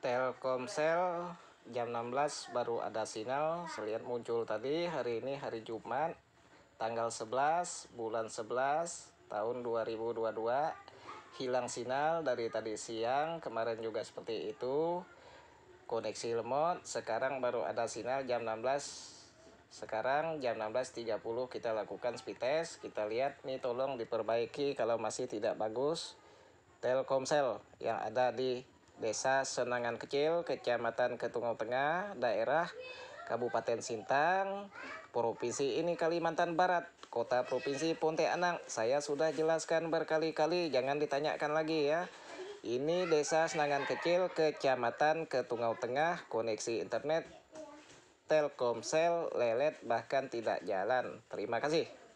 Telkomsel jam 16 baru ada sinyal Selihat muncul tadi hari ini hari Jumat tanggal 11 bulan 11 tahun 2022 hilang sinyal dari tadi siang kemarin juga seperti itu koneksi lemot sekarang baru ada sinyal jam 16 sekarang jam 16.30 kita lakukan speed test kita lihat nih tolong diperbaiki kalau masih tidak bagus Telkomsel yang ada di Desa Senangan Kecil, Kecamatan Ketungau Tengah, daerah Kabupaten Sintang, Provinsi ini Kalimantan Barat, Kota Provinsi Pontianak. Saya sudah jelaskan berkali-kali, jangan ditanyakan lagi ya. Ini Desa Senangan Kecil, Kecamatan Ketungau Tengah, koneksi internet Telkomsel lelet bahkan tidak jalan. Terima kasih.